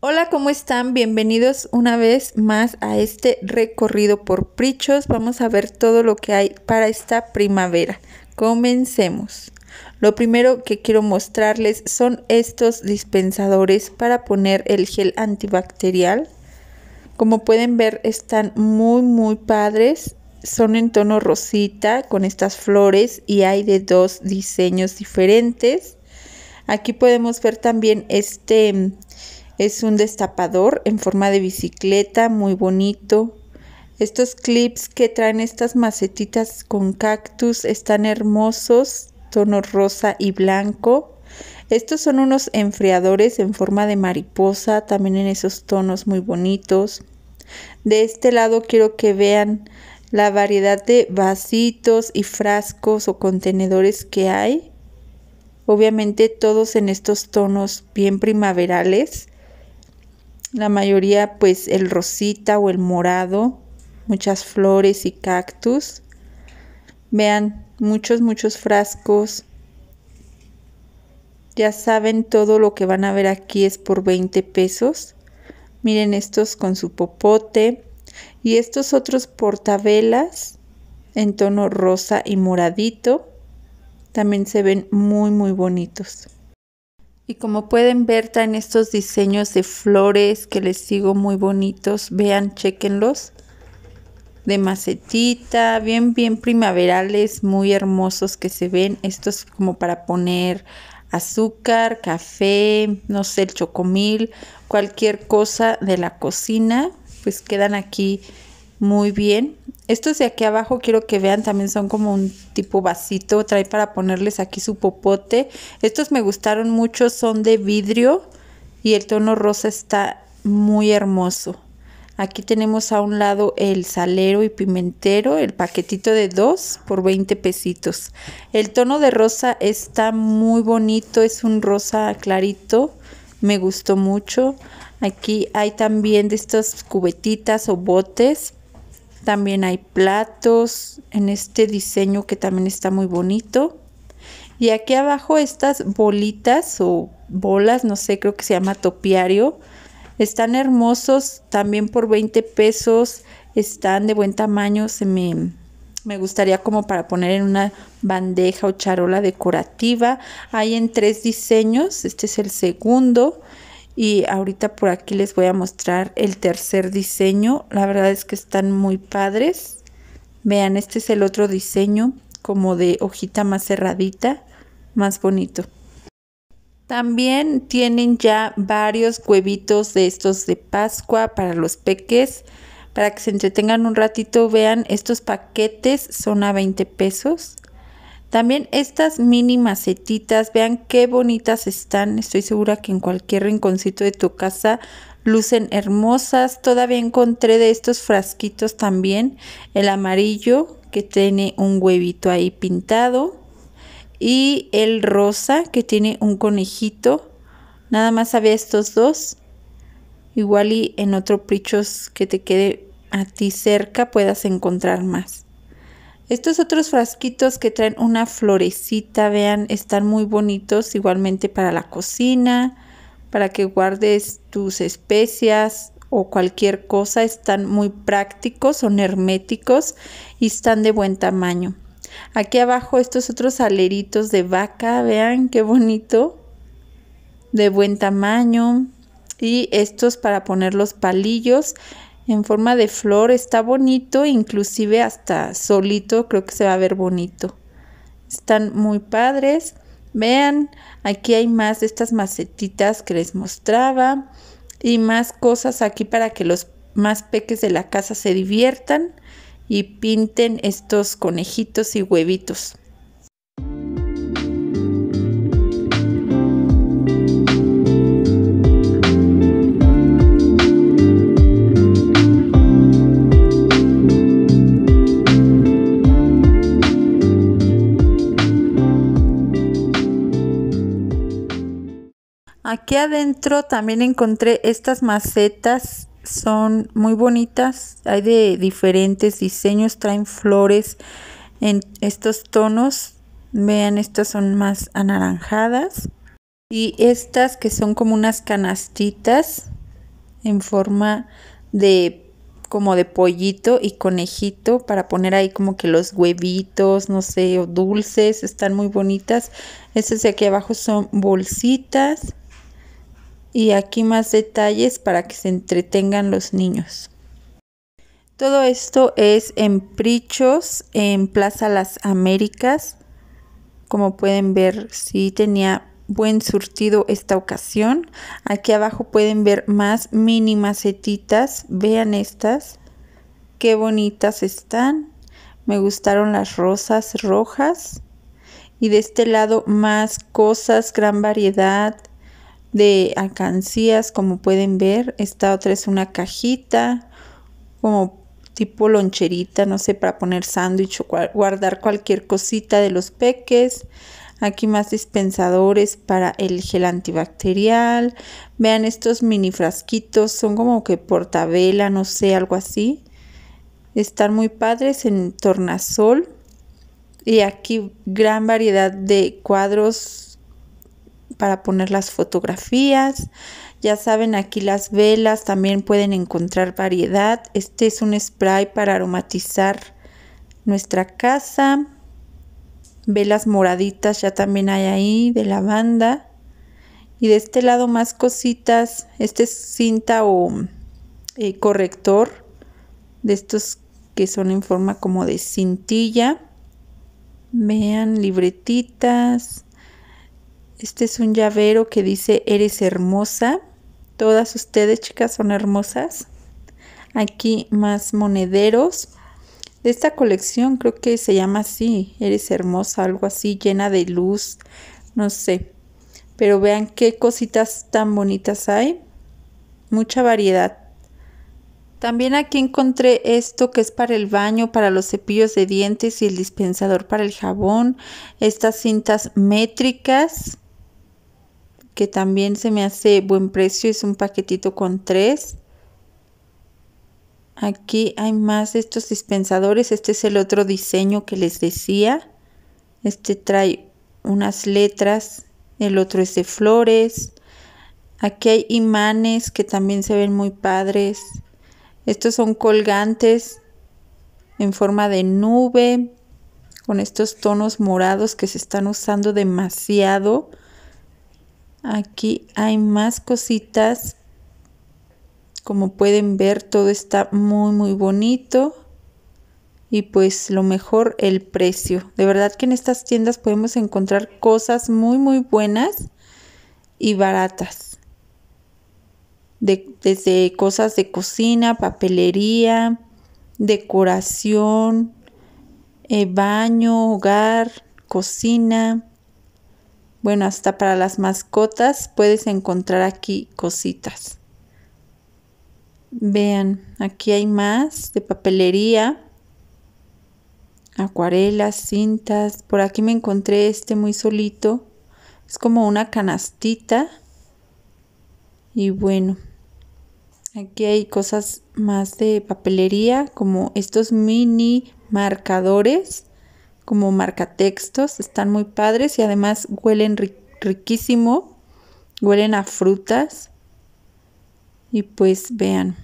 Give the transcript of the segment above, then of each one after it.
Hola, ¿cómo están? Bienvenidos una vez más a este recorrido por Prichos. Vamos a ver todo lo que hay para esta primavera. Comencemos. Lo primero que quiero mostrarles son estos dispensadores para poner el gel antibacterial. Como pueden ver, están muy, muy padres. Son en tono rosita con estas flores y hay de dos diseños diferentes. Aquí podemos ver también este es un destapador en forma de bicicleta, muy bonito. Estos clips que traen estas macetitas con cactus están hermosos, tonos rosa y blanco. Estos son unos enfriadores en forma de mariposa, también en esos tonos muy bonitos. De este lado quiero que vean la variedad de vasitos y frascos o contenedores que hay. Obviamente todos en estos tonos bien primaverales. La mayoría pues el rosita o el morado, muchas flores y cactus. Vean, muchos, muchos frascos. Ya saben, todo lo que van a ver aquí es por 20 pesos. Miren estos con su popote. Y estos otros portavelas en tono rosa y moradito. También se ven muy, muy bonitos. Y como pueden ver, traen estos diseños de flores que les sigo muy bonitos. Vean, chequenlos. De macetita, bien, bien primaverales, muy hermosos que se ven. Estos es como para poner azúcar, café, no sé, el chocomil, cualquier cosa de la cocina, pues quedan aquí muy bien. Estos de aquí abajo quiero que vean, también son como un tipo vasito, trae para ponerles aquí su popote. Estos me gustaron mucho, son de vidrio y el tono rosa está muy hermoso. Aquí tenemos a un lado el salero y pimentero, el paquetito de dos por 20 pesitos. El tono de rosa está muy bonito, es un rosa clarito, me gustó mucho. Aquí hay también de estas cubetitas o botes también hay platos en este diseño que también está muy bonito. Y aquí abajo estas bolitas o bolas, no sé, creo que se llama topiario. Están hermosos, también por 20 pesos. Están de buen tamaño, se me, me gustaría como para poner en una bandeja o charola decorativa. Hay en tres diseños, este es el segundo y ahorita por aquí les voy a mostrar el tercer diseño. La verdad es que están muy padres. Vean, este es el otro diseño como de hojita más cerradita, más bonito. También tienen ya varios cuevitos de estos de Pascua para los peques. Para que se entretengan un ratito, vean, estos paquetes son a 20 pesos. También estas mini macetitas, vean qué bonitas están. Estoy segura que en cualquier rinconcito de tu casa lucen hermosas. Todavía encontré de estos frasquitos también el amarillo que tiene un huevito ahí pintado y el rosa que tiene un conejito. Nada más había estos dos. Igual y en otro prichos que te quede a ti cerca puedas encontrar más. Estos otros frasquitos que traen una florecita, vean, están muy bonitos igualmente para la cocina, para que guardes tus especias o cualquier cosa. Están muy prácticos, son herméticos y están de buen tamaño. Aquí abajo estos otros aleritos de vaca, vean qué bonito, de buen tamaño. Y estos para poner los palillos en forma de flor. Está bonito, inclusive hasta solito creo que se va a ver bonito. Están muy padres. Vean, aquí hay más de estas macetitas que les mostraba y más cosas aquí para que los más peques de la casa se diviertan y pinten estos conejitos y huevitos. Aquí adentro también encontré estas macetas, son muy bonitas, hay de diferentes diseños, traen flores en estos tonos, vean estas son más anaranjadas y estas que son como unas canastitas en forma de como de pollito y conejito para poner ahí como que los huevitos, no sé, o dulces, están muy bonitas. Estas de aquí abajo son bolsitas y aquí más detalles para que se entretengan los niños. Todo esto es en Prichos, en Plaza Las Américas. Como pueden ver, sí tenía buen surtido esta ocasión. Aquí abajo pueden ver más mini macetitas. Vean estas. Qué bonitas están. Me gustaron las rosas rojas. Y de este lado más cosas, gran variedad de alcancías, como pueden ver. Esta otra es una cajita, como tipo loncherita, no sé, para poner sándwich o guardar cualquier cosita de los peques. Aquí más dispensadores para el gel antibacterial. Vean estos mini frasquitos, son como que portavela, no sé, algo así. Están muy padres en tornasol. Y aquí gran variedad de cuadros para poner las fotografías. Ya saben, aquí las velas también pueden encontrar variedad. Este es un spray para aromatizar nuestra casa. Velas moraditas ya también hay ahí de lavanda. Y de este lado más cositas. Este es cinta o eh, corrector de estos que son en forma como de cintilla. Vean libretitas este es un llavero que dice eres hermosa. Todas ustedes chicas son hermosas. Aquí más monederos. De esta colección creo que se llama así. Eres hermosa, algo así, llena de luz. No sé. Pero vean qué cositas tan bonitas hay. Mucha variedad. También aquí encontré esto que es para el baño, para los cepillos de dientes y el dispensador para el jabón. Estas cintas métricas que también se me hace buen precio, es un paquetito con tres. Aquí hay más de estos dispensadores, este es el otro diseño que les decía. Este trae unas letras, el otro es de flores. Aquí hay imanes que también se ven muy padres. Estos son colgantes en forma de nube, con estos tonos morados que se están usando demasiado. Aquí hay más cositas. Como pueden ver, todo está muy, muy bonito. Y pues lo mejor, el precio. De verdad que en estas tiendas podemos encontrar cosas muy, muy buenas y baratas. desde cosas de cocina, papelería, decoración, eh, baño, hogar, cocina bueno, hasta para las mascotas puedes encontrar aquí cositas. Vean, aquí hay más de papelería, acuarelas, cintas. Por aquí me encontré este muy solito. Es como una canastita. Y bueno, aquí hay cosas más de papelería, como estos mini marcadores como marcatextos, están muy padres y además huelen riquísimo, huelen a frutas. Y pues vean,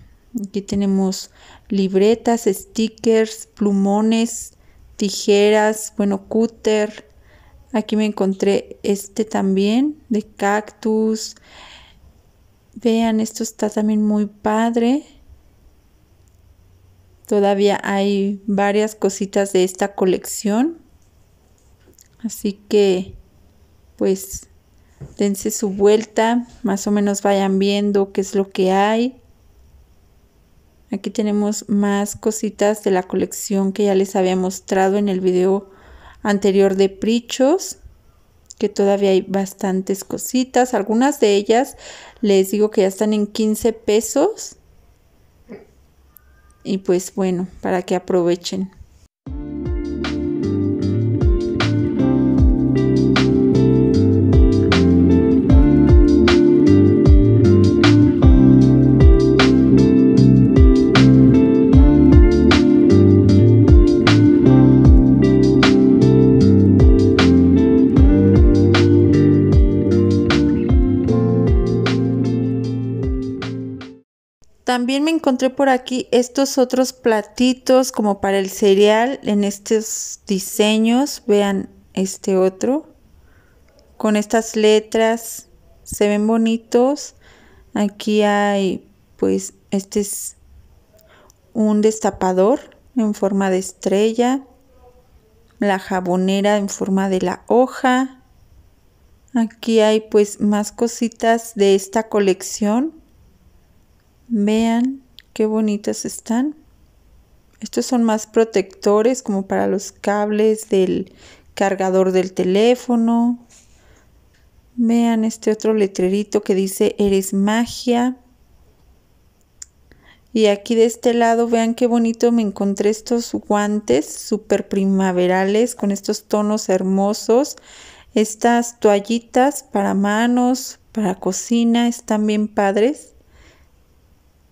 aquí tenemos libretas, stickers, plumones, tijeras, bueno, cúter. Aquí me encontré este también de cactus. Vean, esto está también muy padre. Todavía hay varias cositas de esta colección. Así que, pues, dense su vuelta, más o menos vayan viendo qué es lo que hay. Aquí tenemos más cositas de la colección que ya les había mostrado en el video anterior de Prichos, que todavía hay bastantes cositas. Algunas de ellas les digo que ya están en 15 pesos y pues bueno, para que aprovechen. También me encontré por aquí estos otros platitos como para el cereal en estos diseños. Vean este otro con estas letras. Se ven bonitos. Aquí hay pues este es un destapador en forma de estrella. La jabonera en forma de la hoja. Aquí hay pues más cositas de esta colección Vean qué bonitas están. Estos son más protectores como para los cables del cargador del teléfono. Vean este otro letrerito que dice eres magia. Y aquí de este lado, vean qué bonito me encontré estos guantes super primaverales con estos tonos hermosos. Estas toallitas para manos, para cocina, están bien padres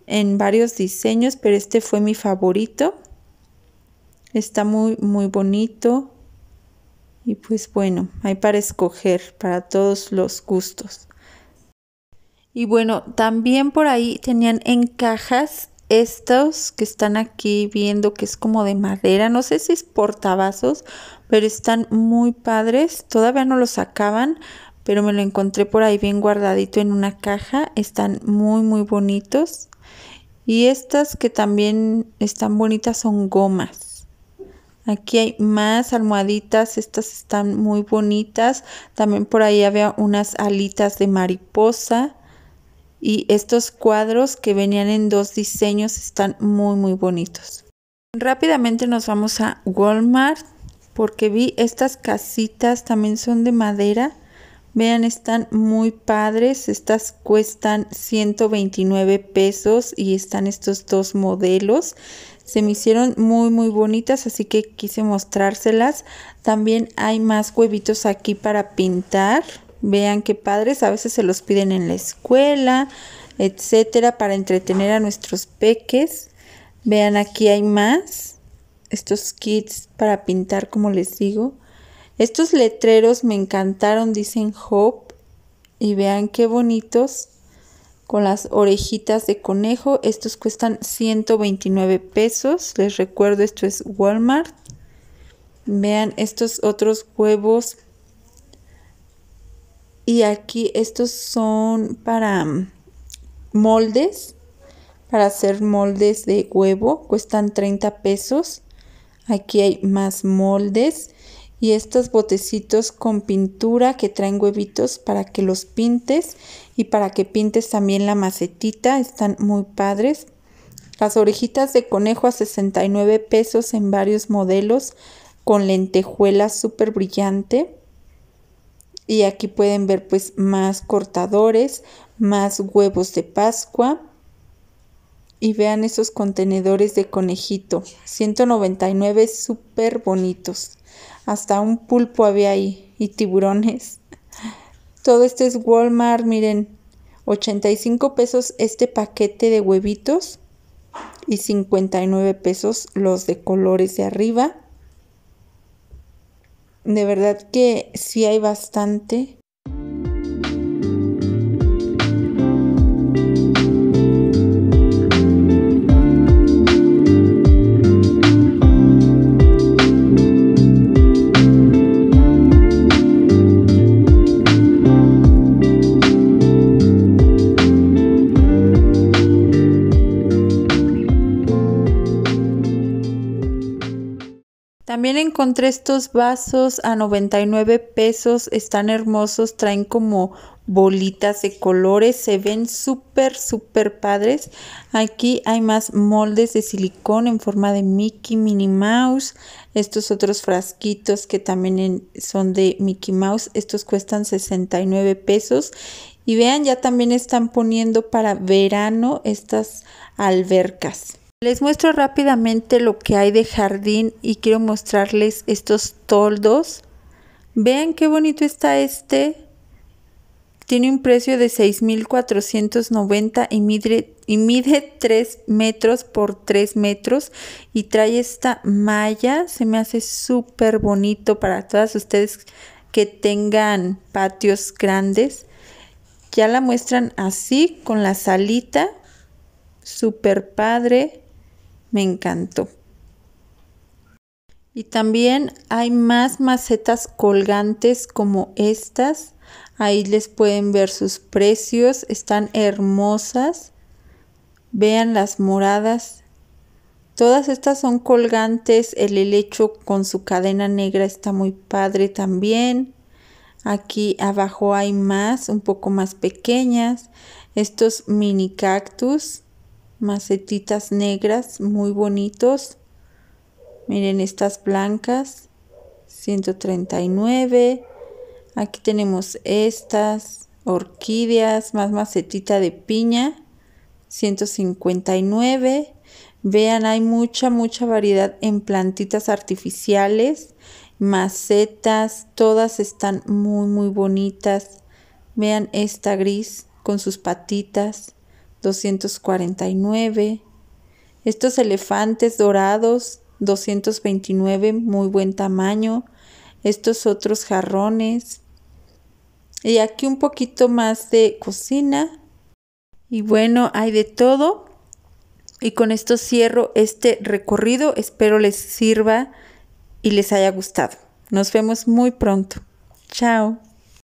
en varios diseños, pero este fue mi favorito. Está muy, muy bonito. Y pues bueno, hay para escoger para todos los gustos. Y bueno, también por ahí tenían en cajas estos que están aquí viendo que es como de madera, no sé si es portavasos, pero están muy padres, todavía no los sacaban, pero me lo encontré por ahí bien guardadito en una caja, están muy muy bonitos. Y estas que también están bonitas son gomas. Aquí hay más almohaditas, estas están muy bonitas. También por ahí había unas alitas de mariposa. Y estos cuadros que venían en dos diseños están muy muy bonitos. Rápidamente nos vamos a Walmart porque vi estas casitas, también son de madera Vean, están muy padres. Estas cuestan 129 pesos y están estos dos modelos. Se me hicieron muy, muy bonitas, así que quise mostrárselas. También hay más huevitos aquí para pintar. Vean qué padres. A veces se los piden en la escuela, etcétera, para entretener a nuestros peques. Vean, aquí hay más. Estos kits para pintar, como les digo. Estos letreros me encantaron, dicen Hope. Y vean qué bonitos. Con las orejitas de conejo. Estos cuestan 129 pesos. Les recuerdo, esto es Walmart. Vean estos otros huevos. Y aquí estos son para mm, moldes. Para hacer moldes de huevo. Cuestan 30 pesos. Aquí hay más moldes y estos botecitos con pintura que traen huevitos para que los pintes y para que pintes también la macetita, están muy padres. Las orejitas de conejo a 69 pesos en varios modelos con lentejuela súper brillante. Y aquí pueden ver pues más cortadores, más huevos de Pascua y vean esos contenedores de conejito. 199 súper bonitos. Hasta un pulpo había ahí y tiburones. Todo esto es Walmart, miren. 85 pesos este paquete de huevitos y 59 pesos los de colores de arriba. De verdad que sí hay bastante. encontré estos vasos a 99 pesos, están hermosos, traen como bolitas de colores, se ven súper, súper padres. Aquí hay más moldes de silicón en forma de Mickey, Mini Mouse. Estos otros frasquitos que también son de Mickey Mouse, estos cuestan 69 pesos. Y vean, ya también están poniendo para verano estas albercas. Les muestro rápidamente lo que hay de jardín y quiero mostrarles estos toldos. Vean qué bonito está este. Tiene un precio de 6.490 y mide, y 3 metros por 3 metros y trae esta malla. Se me hace súper bonito para todas ustedes que tengan patios grandes. Ya la muestran así con la salita. Súper padre me encantó. Y también hay más macetas colgantes como estas. Ahí les pueden ver sus precios. Están hermosas. Vean las moradas. Todas estas son colgantes. El helecho con su cadena negra está muy padre también. Aquí abajo hay más, un poco más pequeñas. Estos mini cactus macetitas negras muy bonitos. Miren estas blancas, 139. Aquí tenemos estas orquídeas, más macetita de piña, 159. Vean, hay mucha, mucha variedad en plantitas artificiales, macetas, todas están muy, muy bonitas. Vean esta gris con sus patitas, 249. Estos elefantes dorados, 229, muy buen tamaño. Estos otros jarrones. Y aquí un poquito más de cocina. Y bueno, hay de todo. Y con esto cierro este recorrido. Espero les sirva y les haya gustado. Nos vemos muy pronto. Chao.